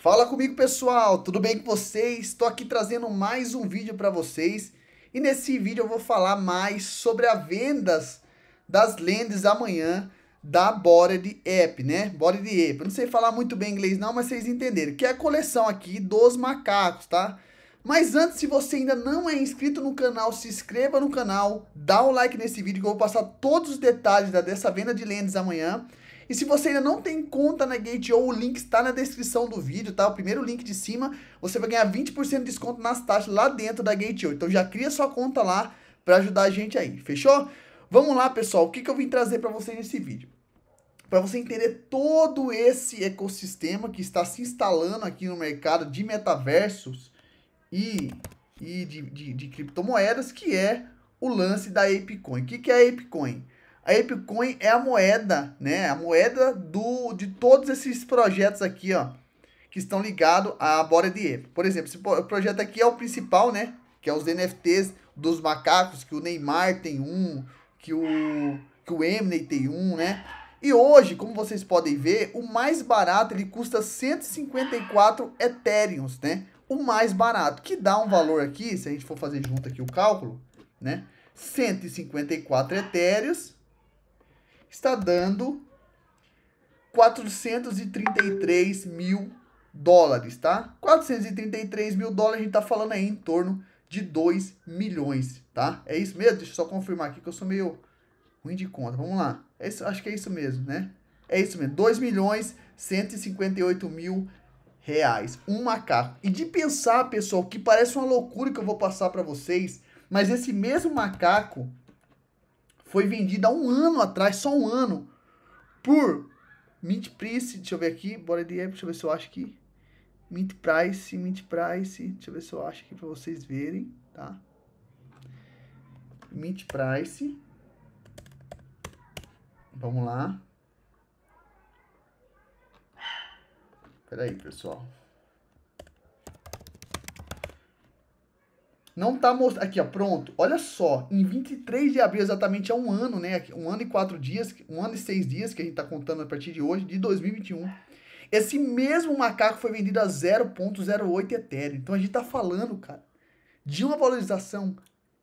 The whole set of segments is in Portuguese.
Fala comigo pessoal, tudo bem com vocês? Estou aqui trazendo mais um vídeo para vocês e nesse vídeo eu vou falar mais sobre as vendas das lentes amanhã da Bored App, né? Bored App, eu não sei falar muito bem inglês não, mas vocês entenderam, que é a coleção aqui dos macacos, tá? Mas antes, se você ainda não é inscrito no canal, se inscreva no canal, dá um like nesse vídeo que eu vou passar todos os detalhes dessa venda de lentes amanhã e se você ainda não tem conta na Gate.io, o link está na descrição do vídeo, tá? O primeiro link de cima, você vai ganhar 20% de desconto nas taxas lá dentro da Gate.io. Então já cria sua conta lá para ajudar a gente aí, fechou? Vamos lá, pessoal, o que, que eu vim trazer para vocês nesse vídeo? Para você entender todo esse ecossistema que está se instalando aqui no mercado de metaversos e, e de, de, de criptomoedas, que é o lance da ApeCoin. O que, que é a ApeCoin? A ApeCoin é a moeda, né? A moeda do, de todos esses projetos aqui, ó. Que estão ligados à Bora de Ape. Por exemplo, esse projeto aqui é o principal, né? Que é os NFTs dos macacos, que o Neymar tem um, que o, que o Eminem tem um, né? E hoje, como vocês podem ver, o mais barato ele custa 154 Ethereums, né? O mais barato, que dá um valor aqui, se a gente for fazer junto aqui o cálculo, né? 154 Ethereums está dando 433 mil dólares, tá? 433 mil dólares, a gente tá falando aí em torno de 2 milhões, tá? É isso mesmo? Deixa eu só confirmar aqui que eu sou meio ruim de conta. Vamos lá. É isso, acho que é isso mesmo, né? É isso mesmo. 2 milhões 158 mil reais. Um macaco. E de pensar, pessoal, que parece uma loucura que eu vou passar para vocês, mas esse mesmo macaco foi vendida um ano atrás, só um ano, por Mint Price, deixa eu ver aqui, bora de app, deixa eu ver se eu acho aqui. Mint Price, Mint Price, deixa eu ver se eu acho aqui para vocês verem, tá? Mint Price. Vamos lá. Peraí, pessoal. Não tá mostrando. Aqui, ó, pronto. Olha só, em 23 de abril, exatamente há um ano, né? Um ano e quatro dias, um ano e seis dias que a gente tá contando a partir de hoje, de 2021. Esse mesmo macaco foi vendido a 0,08 Ethereum. Então a gente tá falando, cara, de uma valorização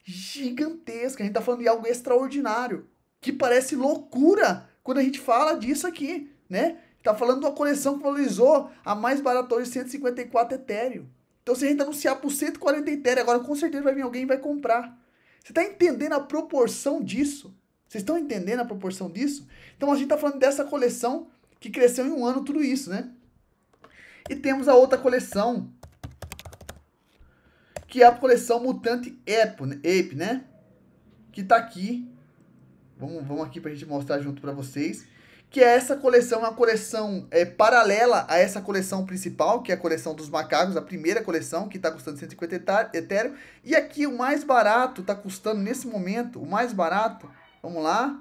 gigantesca. A gente tá falando de algo extraordinário. Que parece loucura quando a gente fala disso aqui, né? Tá falando de uma coleção que valorizou a mais barata hoje 154 Ethereum. Então, se a gente anunciar por 140 Ethereum agora, com certeza vai vir alguém e vai comprar. Você está entendendo a proporção disso? Vocês estão entendendo a proporção disso? Então, a gente está falando dessa coleção que cresceu em um ano tudo isso, né? E temos a outra coleção, que é a coleção Mutante Ape, né? né? Que está aqui. Vamos, vamos aqui a gente mostrar junto para vocês que é essa coleção, uma coleção é, paralela a essa coleção principal, que é a coleção dos macacos, a primeira coleção, que está custando 150 Ethereum. E aqui o mais barato está custando, nesse momento, o mais barato, vamos lá,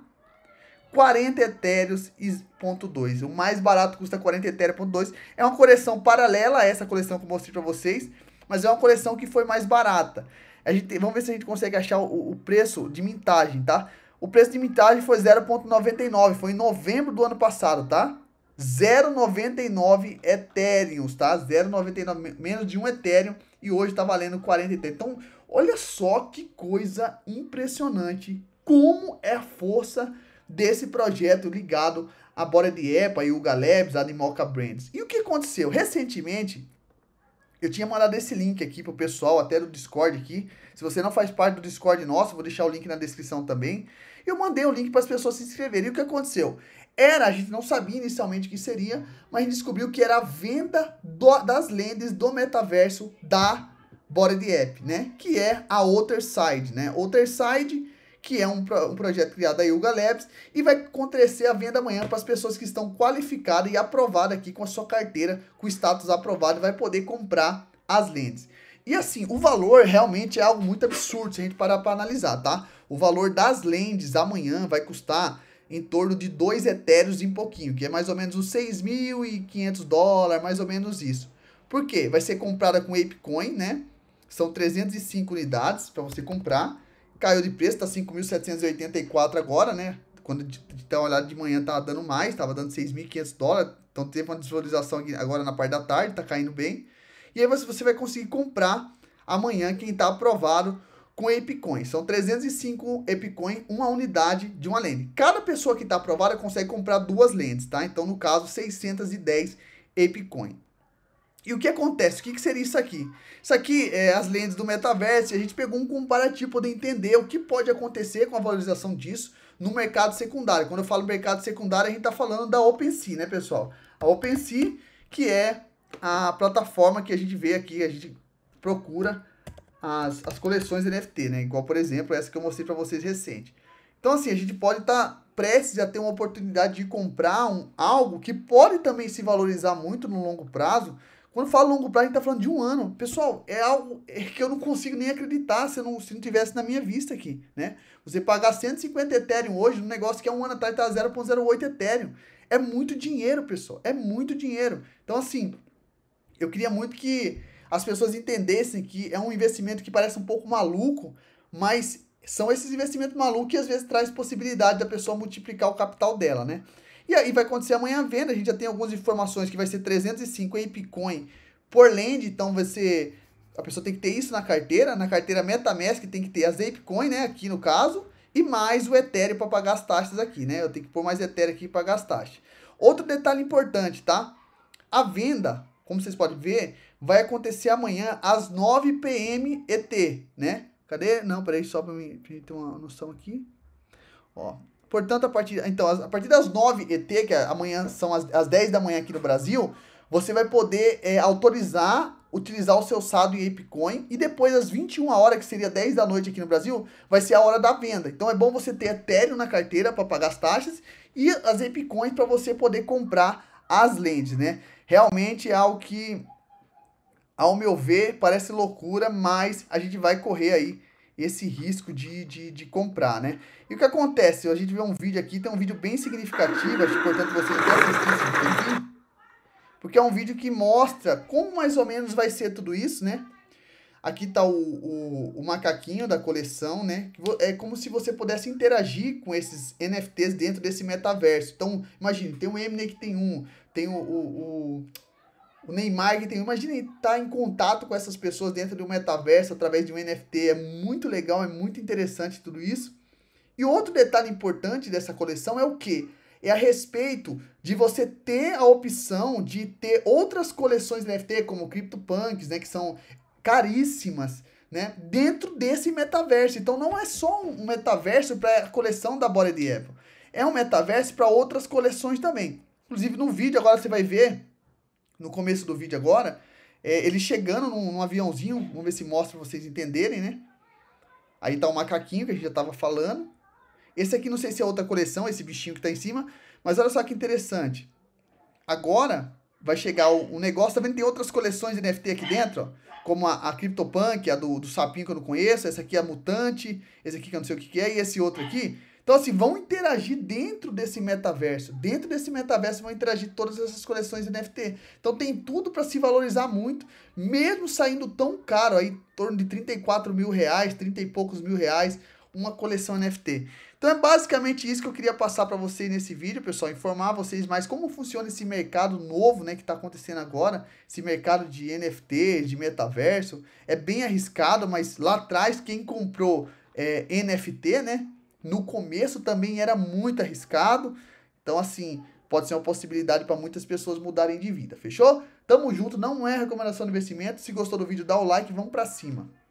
40 etéreos ponto 2. O mais barato custa 40 etéreos ponto 2. É uma coleção paralela a essa coleção que eu mostrei para vocês, mas é uma coleção que foi mais barata. A gente, vamos ver se a gente consegue achar o, o preço de mintagem, tá? O preço de mitagem foi 0,99, foi em novembro do ano passado, tá? 0,99 Ethereum, tá? 0,99, menos de um Ethereum e hoje está valendo 43. Então, olha só que coisa impressionante como é a força desse projeto ligado à Bora de Epa e o Galebs, a Nimoca Brands. E o que aconteceu? Recentemente, eu tinha mandado esse link aqui pro pessoal, até do Discord aqui. Se você não faz parte do Discord nosso, vou deixar o link na descrição também. Eu mandei o link para as pessoas se inscreverem. E o que aconteceu? Era, a gente não sabia inicialmente o que seria, mas descobriu que era a venda do, das lentes do metaverso da Body App, né? Que é a Other Side, né? Other Side, que é um, um projeto criado da Yuga Labs e vai acontecer a venda amanhã para as pessoas que estão qualificadas e aprovadas aqui com a sua carteira, com o status aprovado, vai poder comprar as lentes. E assim, o valor realmente é algo muito absurdo se a gente parar para analisar, tá? O valor das lends amanhã vai custar em torno de 2 etéreos e pouquinho, que é mais ou menos os 6.500 dólares, mais ou menos isso. Por quê? Vai ser comprada com ApeCoin, né? São 305 unidades para você comprar. Caiu de preço, tá 5.784 agora, né? Quando uma tá, olhada de manhã tava tá dando mais, tava dando 6.500 dólares. Então teve uma desvalorização agora na parte da tarde, tá caindo bem. E aí você vai conseguir comprar amanhã quem tá aprovado com Epicoin. São 305 Epicoin, uma unidade de uma lente. Cada pessoa que está aprovada consegue comprar duas lentes, tá? Então, no caso, 610 Epicoin. E o que acontece? O que, que seria isso aqui? Isso aqui é as lentes do metaverso. A gente pegou um comparativo para entender o que pode acontecer com a valorização disso no mercado secundário. Quando eu falo mercado secundário, a gente está falando da OpenSea, né, pessoal? A OpenSea, que é a plataforma que a gente vê aqui, a gente procura as, as coleções NFT, né? Igual, por exemplo, essa que eu mostrei para vocês recente. Então, assim, a gente pode estar tá prestes a ter uma oportunidade de comprar um, algo que pode também se valorizar muito no longo prazo. Quando falo longo prazo, a gente está falando de um ano. Pessoal, é algo é que eu não consigo nem acreditar se não, se não tivesse na minha vista aqui, né? Você pagar 150 Ethereum hoje num negócio que há um ano atrás está 0.08 Ethereum. É muito dinheiro, pessoal. É muito dinheiro. Então, assim, eu queria muito que as pessoas entendessem que é um investimento que parece um pouco maluco, mas são esses investimentos malucos que às vezes traz possibilidade da pessoa multiplicar o capital dela, né? E aí vai acontecer amanhã a venda, a gente já tem algumas informações que vai ser 305 em Bitcoin por land, então vai ser a pessoa tem que ter isso na carteira, na carteira MetaMask tem que ter as Apecoin, né, aqui no caso, e mais o Ethereum para pagar as taxas aqui, né? Eu tenho que pôr mais Ethereum aqui para pagar as taxas. Outro detalhe importante, tá? A venda, como vocês podem ver, vai acontecer amanhã às 9 p.m. ET, né? Cadê? Não, peraí, só para mim ter uma noção aqui. Ó, portanto, a partir, então, a partir das 9 ET, que é amanhã são as, as 10 da manhã aqui no Brasil, você vai poder é, autorizar utilizar o seu SADO em ApeCoin e depois às 21 horas, que seria 10 da noite aqui no Brasil, vai ser a hora da venda. Então é bom você ter Ethereum na carteira para pagar as taxas e as ApeCoins para você poder comprar as lentes, né? Realmente é algo que ao meu ver, parece loucura, mas a gente vai correr aí esse risco de, de, de comprar, né? E o que acontece? A gente vê um vídeo aqui, tem um vídeo bem significativo, acho importante vocês assistir esse aqui, porque é um vídeo que mostra como mais ou menos vai ser tudo isso, né? Aqui tá o, o, o macaquinho da coleção, né? É como se você pudesse interagir com esses NFTs dentro desse metaverso. Então, imagine, tem o Eminem que tem um, tem o, o, o o Neymar que tem, imagina estar tá em contato com essas pessoas dentro de um metaverso através de um NFT, é muito legal, é muito interessante tudo isso. E outro detalhe importante dessa coleção é o que? É a respeito de você ter a opção de ter outras coleções NFT, como CryptoPunks, né, que são caríssimas, né, dentro desse metaverso. Então não é só um metaverso para a coleção da Bora de Evo, é um metaverso para outras coleções também. Inclusive no vídeo agora você vai ver no começo do vídeo agora, é ele chegando num, num, aviãozinho, vamos ver se mostra pra vocês entenderem, né? Aí tá o macaquinho que a gente já tava falando. Esse aqui não sei se é outra coleção, esse bichinho que tá em cima, mas olha só que interessante. Agora vai chegar o, o negócio, tá vendo? Tem outras coleções de NFT aqui dentro, ó como a, a CryptoPunk, a do, do sapinho que eu não conheço, essa aqui é a Mutante, esse aqui que eu não sei o que, que é, e esse outro aqui, então, assim, vão interagir dentro desse metaverso. Dentro desse metaverso vão interagir todas essas coleções NFT. Então, tem tudo para se valorizar muito, mesmo saindo tão caro, aí, em torno de 34 mil reais, 30 e poucos mil reais, uma coleção NFT. Então, é basicamente isso que eu queria passar para vocês nesse vídeo, pessoal. Informar vocês mais como funciona esse mercado novo, né, que está acontecendo agora. Esse mercado de NFT, de metaverso. É bem arriscado, mas lá atrás, quem comprou é, NFT, né? no começo também era muito arriscado. Então, assim, pode ser uma possibilidade para muitas pessoas mudarem de vida, fechou? Tamo junto, não é recomendação de investimento. Se gostou do vídeo, dá o like, vamos para cima.